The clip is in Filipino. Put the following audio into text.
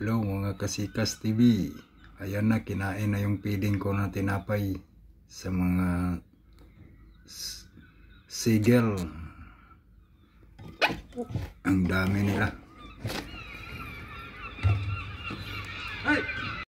Hello mga Kasikas TV Ayan na kinain na yung feeding ko na tinapay sa mga sigel ang dami nila